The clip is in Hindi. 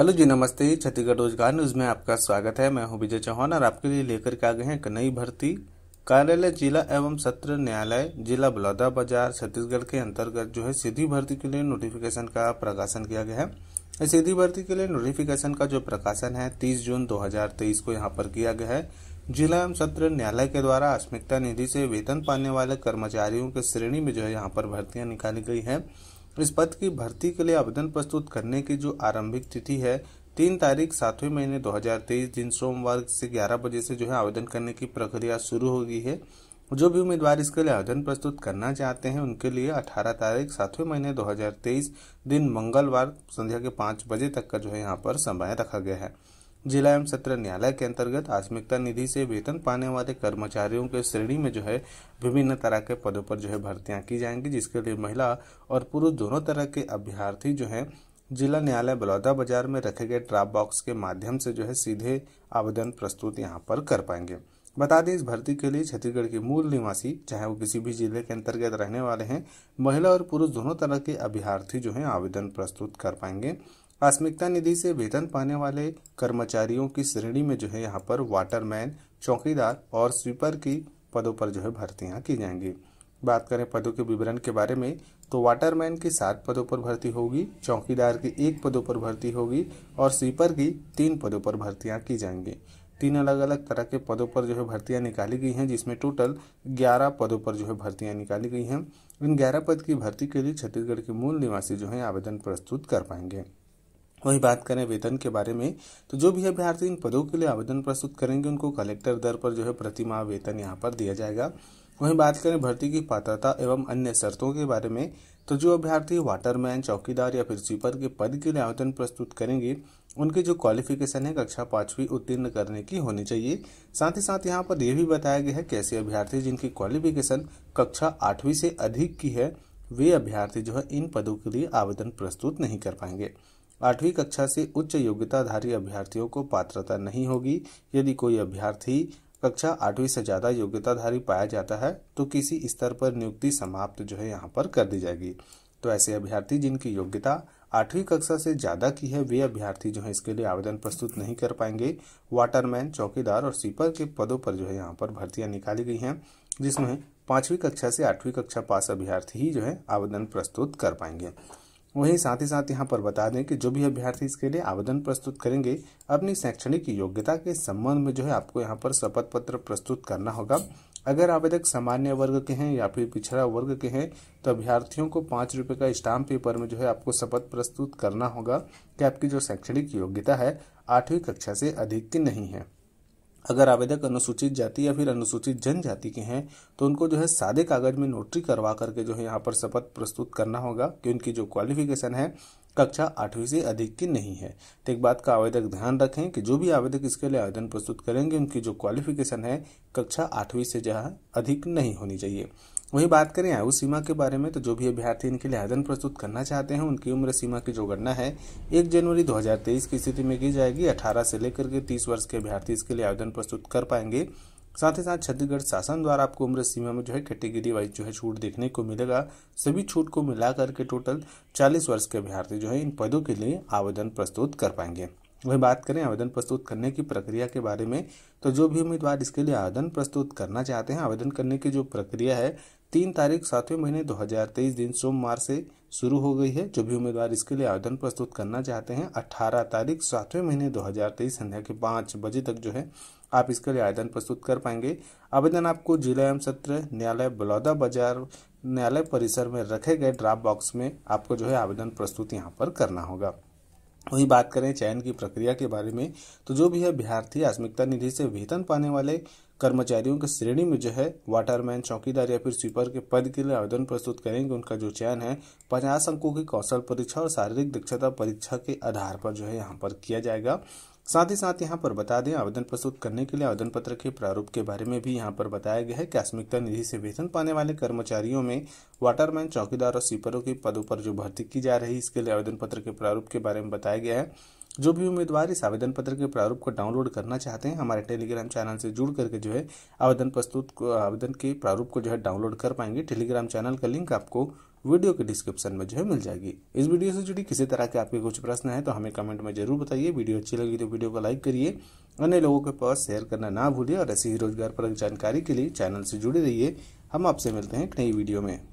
हेलो जी नमस्ते छत्तीसगढ़ रोजगार न्यूज में आपका स्वागत है मैं हूं विजय चौहान और आपके लिए लेकर के आ गए हैं एक नई भर्ती कार्यालय जिला एवं सत्र न्यायालय जिला बलौदा बाजार छत्तीसगढ़ के अंतर्गत जो है सीधी भर्ती के लिए नोटिफिकेशन का प्रकाशन किया गया है सीधी भर्ती के लिए नोटिफिकेशन का जो प्रकाशन है तीस जून 2023 को यहाँ पर किया गया है जिला एवं सत्र न्यायालय के द्वारा आस्मिकता निधि से वेतन पाने वाले कर्मचारियों के श्रेणी में जो है यहाँ पर भर्तियां निकाली गई है इस पद की भर्ती के लिए आवेदन प्रस्तुत करने की जो आरंभिक तिथि है तीन तारीख सातवें महीने 2023 दिन सोमवार से 11 बजे से जो है आवेदन करने की प्रक्रिया शुरू हो गई है जो भी उम्मीदवार इसके लिए आवेदन प्रस्तुत करना चाहते हैं उनके लिए 18 तारीख सातवें महीने 2023 दिन मंगलवार संध्या के पाँच बजे तक का जो है यहाँ पर समय रखा गया है जिला एवं सत्र न्यायालय के अंतर्गत आसमिकता निधि से वेतन पाने वाले कर्मचारियों के श्रेणी में जो है विभिन्न तरह के पदों पर जो है भर्तियां की जाएंगी जिसके लिए महिला और पुरुष दोनों तरह के अभ्यर्थी जो है जिला न्यायालय बलौदा बाजार में रखे गए ड्राप बॉक्स के माध्यम से जो है सीधे आवेदन प्रस्तुत यहाँ पर कर पाएंगे बता दें इस भर्ती के लिए छत्तीसगढ़ के मूल निवासी चाहे वो किसी भी जिले के अंतर्गत रहने वाले हैं महिला और पुरुष दोनों तरह के अभ्यर्थी जो हैं आवेदन प्रस्तुत कर पाएंगे आस्मिकता निधि से वेतन पाने वाले कर्मचारियों की श्रेणी में जो है यहाँ पर वाटरमैन चौकीदार और स्वीपर की पदों पर जो है भर्तियाँ की जाएंगी बात करें पदों के विवरण के बारे में तो वाटरमैन की सात पदों पर भर्ती होगी चौकीदार की एक पदों पर भर्ती होगी और स्वीपर की तीन पदों पर भर्तियाँ की जाएंगी तीन अलग अलग तरह के पदों पर जो है भर्तियां निकाली गई हैं जिसमें टोटल ग्यारह पदों पर जो है भर्तियां निकाली गई हैं इन ग्यारह पद की भर्ती के लिए छत्तीसगढ़ के मूल निवासी जो हैं आवेदन प्रस्तुत कर पाएंगे वही बात करें वेतन के बारे में तो जो भी अभ्यर्थी इन पदों के लिए आवेदन प्रस्तुत करेंगे उनको कलेक्टर दर पर जो है प्रतिमाह वेतन यहाँ पर दिया जाएगा वहीं बात करें भर्ती की पात्रता एवं अन्य शर्तों के बारे में तो जो अभ्यर्थी वाटरमैन चौकीदार या फिर स्वीपर के पद के लिए आवेदन प्रस्तुत करेंगे उनके जो क्वालिफिकेशन है कक्षा पांचवी उत्तीर्ण करने की होनी चाहिए साथ ही साथ यहाँ पर यह भी बताया गया है कि ऐसे अभ्यर्थी जिनकी क्वालिफिकेशन कक्षा आठवीं से अधिक की है वे अभ्यर्थी जो है इन पदों के लिए आवेदन प्रस्तुत नहीं कर पाएंगे आठवीं कक्षा से उच्च योग्यताधारी अभ्यर्थियों को पात्रता नहीं होगी यदि कोई अभ्यर्थी कक्षा आठवीं से ज़्यादा योग्यताधारी पाया जाता है तो किसी स्तर पर नियुक्ति समाप्त जो है यहाँ पर कर दी जाएगी तो ऐसे अभ्यर्थी जिनकी योग्यता आठवीं कक्षा से ज़्यादा की है वे अभ्यर्थी जो है इसके लिए आवेदन प्रस्तुत नहीं कर पाएंगे वाटरमैन चौकीदार और सीपर के पदों पर जो है यहाँ पर भर्तियाँ निकाली गई हैं जिसमें पाँचवीं कक्षा से आठवीं कक्षा पास अभ्यर्थी ही जो है आवेदन प्रस्तुत कर पाएंगे वहीं साथ ही साथ यहाँ पर बता दें कि जो भी अभ्यर्थी इसके लिए आवेदन प्रस्तुत करेंगे अपनी शैक्षणिक योग्यता के संबंध में जो है आपको यहाँ पर शपथ पत्र प्रस्तुत करना होगा अगर आवेदक सामान्य वर्ग के हैं या फिर पिछड़ा वर्ग के हैं तो अभ्यर्थियों को पाँच रुपये का स्टाम्प पेपर में जो है आपको शपथ प्रस्तुत करना होगा कि आपकी जो शैक्षणिक योग्यता है आठवीं कक्षा से अधिक की नहीं है अगर आवेदक अनुसूचित जाति या फिर अनुसूचित जनजाति के हैं तो उनको जो है सादे कागज में नोटरी करवा करके जो है यहाँ पर शपथ प्रस्तुत करना होगा कि उनकी जो क्वालिफिकेशन है कक्षा आठवीं से अधिक की नहीं है तो एक बात का आवेदक ध्यान रखें कि जो भी आवेदक इसके लिए आवेदन प्रस्तुत करेंगे उनकी जो क्वालिफिकेशन है कक्षा आठवीं से जहाँ अधिक नहीं होनी चाहिए वहीं बात करें आयु सीमा के बारे में तो जो भी अभ्यर्थी इनके लिए आवेदन प्रस्तुत करना चाहते हैं उनकी उम्र सीमा की जो गणना है एक जनवरी 2023 की स्थिति में की जाएगी 18 से लेकर के 30 वर्ष के अभ्यर्थी इसके लिए आवेदन प्रस्तुत कर पाएंगे साथ ही साथ छत्तीसगढ़ शासन द्वारा आपको उम्र सीमा में जो है कैटेगरी वाइज जो है छूट देखने को मिलेगा सभी छूट को मिला करके टोटल चालीस वर्ष के अभ्यर्थी जो है इन पदों के लिए आवेदन प्रस्तुत कर पाएंगे वही बात करें आवेदन प्रस्तुत करने की प्रक्रिया के बारे में तो जो भी उम्मीदवार इसके लिए आवेदन प्रस्तुत करना चाहते हैं आवेदन करने की जो प्रक्रिया है तीन तारीख सातवें महीने 2023 दिन सोमवार से शुरू हो गई है जो भी उम्मीदवार इसके लिए आवेदन प्रस्तुत करना चाहते हैं 18 तारीख सातवें महीने 2023 संध्या के पाँच बजे तक जो है आप इसके लिए आवेदन प्रस्तुत कर पाएंगे आवेदन आपको जिला एवं सत्र न्यायालय बलौदा बाजार न्यायालय परिसर में रखे गए ड्राफ्ट बॉक्स में आपको जो है आवेदन प्रस्तुत यहाँ पर करना होगा वही बात करें चयन की प्रक्रिया के बारे में तो जो भी है बिहारथी आसमिकता निधि से वेतन पाने वाले कर्मचारियों की श्रेणी में जो है वाटरमैन चौकीदार या फिर स्वीपर के पद के लिए आवेदन प्रस्तुत करेंगे उनका जो चयन है पचास अंकों की कौशल परीक्षा और शारीरिक दक्षता परीक्षा के आधार पर जो है यहाँ पर किया जाएगा साथ ही साथ यहाँ पर बता दें आवेदन प्रस्तुत करने के लिए आवेदन पत्र के प्रारूप के बारे में भी यहाँ पर बताया गया है कि निधि से वेतन पाने वाले कर्मचारियों में वाटरमैन चौकीदार और स्वीपरों के पदों पर जो भर्ती की जा रही है इसके लिए आवेदन पत्र के प्रारूप के बारे में बताया गया है जो भी उम्मीदवार इस आवेदन पत्र के प्रारूप को डाउनलोड करना चाहते हैं हमारे टेलीग्राम चैनल से जुड़ करके जो है आवेदन प्रस्तुत आवेदन के प्रारूप को जो है डाउनलोड कर पाएंगे टेलीग्राम चैनल का लिंक आपको वीडियो के डिस्क्रिप्शन में जो है मिल जाएगी इस वीडियो से जुड़ी किसी तरह के आपके कुछ प्रश्न है तो हमें कमेंट में जरूर बताइए वीडियो अच्छी लगी तो वीडियो को लाइक करिए अन्य लोगों के पास शेयर करना ना भूलिए और ऐसी ही रोजगार पर जानकारी के लिए चैनल से जुड़े रहिए हम आपसे मिलते हैं एक नई वीडियो में